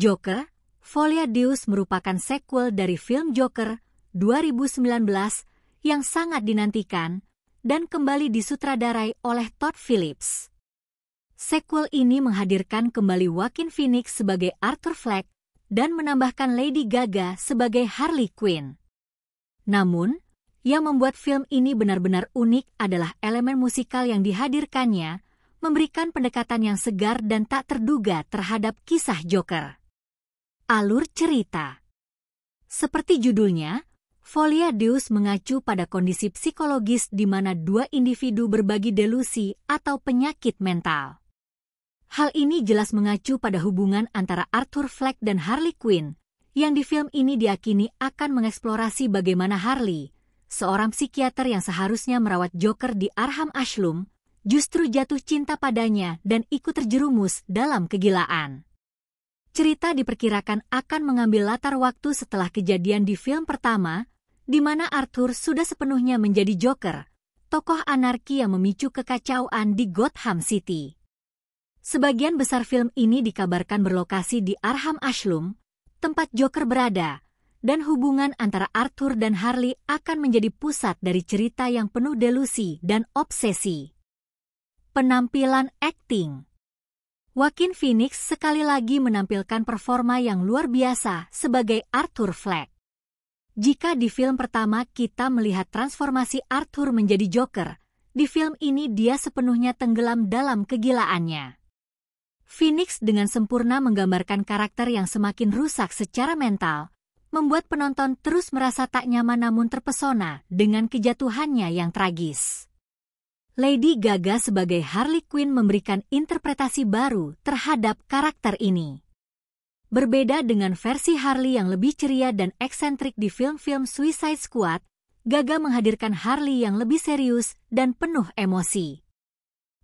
Joker, Folia Deus merupakan sequel dari film Joker 2019 yang sangat dinantikan dan kembali disutradarai oleh Todd Phillips. Sequel ini menghadirkan kembali Joaquin Phoenix sebagai Arthur Fleck dan menambahkan Lady Gaga sebagai Harley Quinn. Namun, yang membuat film ini benar-benar unik adalah elemen musikal yang dihadirkannya, memberikan pendekatan yang segar dan tak terduga terhadap kisah Joker. Alur cerita Seperti judulnya, Folia Deus mengacu pada kondisi psikologis di mana dua individu berbagi delusi atau penyakit mental. Hal ini jelas mengacu pada hubungan antara Arthur Fleck dan Harley Quinn, yang di film ini diakini akan mengeksplorasi bagaimana Harley, seorang psikiater yang seharusnya merawat Joker di Arham Ashlum, justru jatuh cinta padanya dan ikut terjerumus dalam kegilaan cerita diperkirakan akan mengambil latar waktu setelah kejadian di film pertama, di mana Arthur sudah sepenuhnya menjadi Joker, tokoh anarki yang memicu kekacauan di Gotham City. Sebagian besar film ini dikabarkan berlokasi di Arham Ashlum, tempat Joker berada, dan hubungan antara Arthur dan Harley akan menjadi pusat dari cerita yang penuh delusi dan obsesi. Penampilan akting Wakin Phoenix sekali lagi menampilkan performa yang luar biasa sebagai Arthur Fleck. Jika di film pertama kita melihat transformasi Arthur menjadi Joker, di film ini dia sepenuhnya tenggelam dalam kegilaannya. Phoenix dengan sempurna menggambarkan karakter yang semakin rusak secara mental, membuat penonton terus merasa tak nyaman namun terpesona dengan kejatuhannya yang tragis. Lady Gaga sebagai Harley Quinn memberikan interpretasi baru terhadap karakter ini. Berbeda dengan versi Harley yang lebih ceria dan eksentrik di film-film Suicide Squad, Gaga menghadirkan Harley yang lebih serius dan penuh emosi.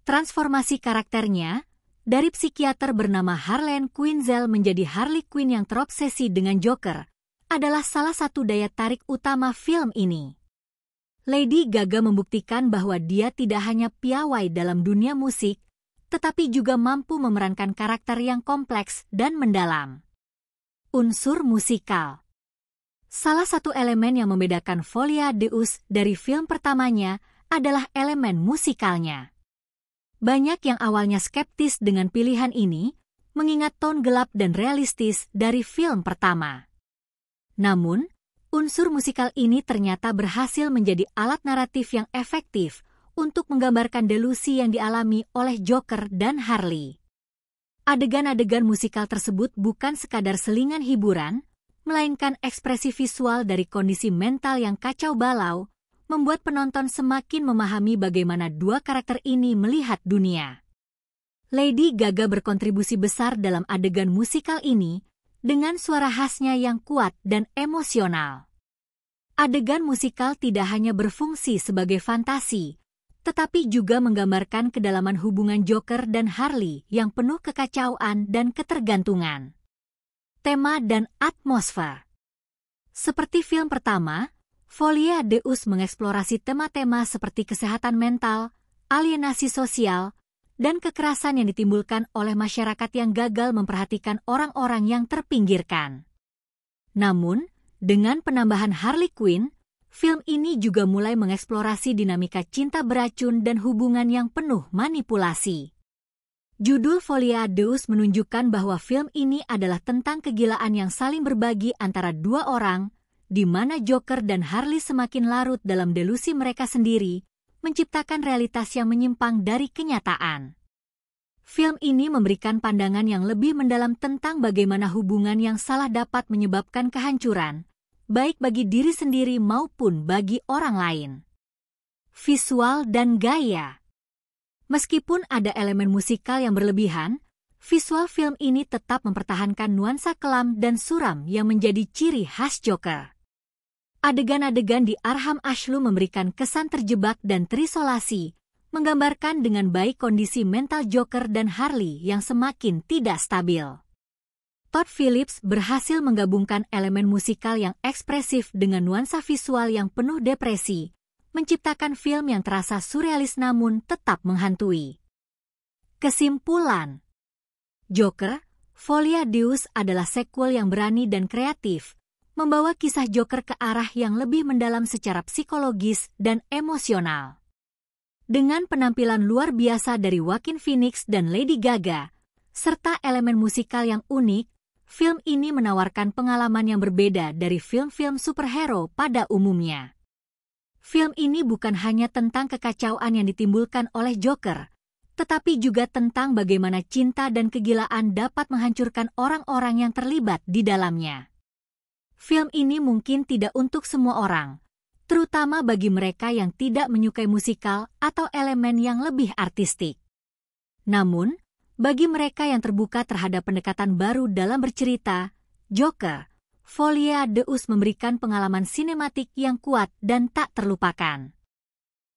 Transformasi karakternya dari psikiater bernama Harlan Quinzel menjadi Harley Quinn yang terobsesi dengan Joker adalah salah satu daya tarik utama film ini. Lady Gaga membuktikan bahwa dia tidak hanya piawai dalam dunia musik, tetapi juga mampu memerankan karakter yang kompleks dan mendalam. Unsur musikal Salah satu elemen yang membedakan Folia Deus dari film pertamanya adalah elemen musikalnya. Banyak yang awalnya skeptis dengan pilihan ini, mengingat tone gelap dan realistis dari film pertama. Namun, Unsur musikal ini ternyata berhasil menjadi alat naratif yang efektif untuk menggambarkan delusi yang dialami oleh Joker dan Harley. Adegan-adegan musikal tersebut bukan sekadar selingan hiburan, melainkan ekspresi visual dari kondisi mental yang kacau balau, membuat penonton semakin memahami bagaimana dua karakter ini melihat dunia. Lady Gaga berkontribusi besar dalam adegan musikal ini dengan suara khasnya yang kuat dan emosional. Adegan musikal tidak hanya berfungsi sebagai fantasi, tetapi juga menggambarkan kedalaman hubungan Joker dan Harley yang penuh kekacauan dan ketergantungan. Tema dan atmosfer Seperti film pertama, Folia Deus mengeksplorasi tema-tema seperti kesehatan mental, alienasi sosial, dan kekerasan yang ditimbulkan oleh masyarakat yang gagal memperhatikan orang-orang yang terpinggirkan. Namun, dengan penambahan Harley Quinn, film ini juga mulai mengeksplorasi dinamika cinta beracun dan hubungan yang penuh manipulasi. Judul Folia Deus menunjukkan bahwa film ini adalah tentang kegilaan yang saling berbagi antara dua orang, di mana Joker dan Harley semakin larut dalam delusi mereka sendiri, menciptakan realitas yang menyimpang dari kenyataan. Film ini memberikan pandangan yang lebih mendalam tentang bagaimana hubungan yang salah dapat menyebabkan kehancuran, baik bagi diri sendiri maupun bagi orang lain. Visual dan gaya Meskipun ada elemen musikal yang berlebihan, visual film ini tetap mempertahankan nuansa kelam dan suram yang menjadi ciri khas Joker. Adegan-adegan di Arham Ashlu memberikan kesan terjebak dan terisolasi, menggambarkan dengan baik kondisi mental Joker dan Harley yang semakin tidak stabil. Todd Phillips berhasil menggabungkan elemen musikal yang ekspresif dengan nuansa visual yang penuh depresi, menciptakan film yang terasa surrealis namun tetap menghantui. Kesimpulan Joker, Folia Deus adalah sequel yang berani dan kreatif, membawa kisah Joker ke arah yang lebih mendalam secara psikologis dan emosional. Dengan penampilan luar biasa dari Joaquin Phoenix dan Lady Gaga, serta elemen musikal yang unik, film ini menawarkan pengalaman yang berbeda dari film-film superhero pada umumnya. Film ini bukan hanya tentang kekacauan yang ditimbulkan oleh Joker, tetapi juga tentang bagaimana cinta dan kegilaan dapat menghancurkan orang-orang yang terlibat di dalamnya film ini mungkin tidak untuk semua orang, terutama bagi mereka yang tidak menyukai musikal atau elemen yang lebih artistik. Namun, bagi mereka yang terbuka terhadap pendekatan baru dalam bercerita, Joker, Folia Deus memberikan pengalaman sinematik yang kuat dan tak terlupakan.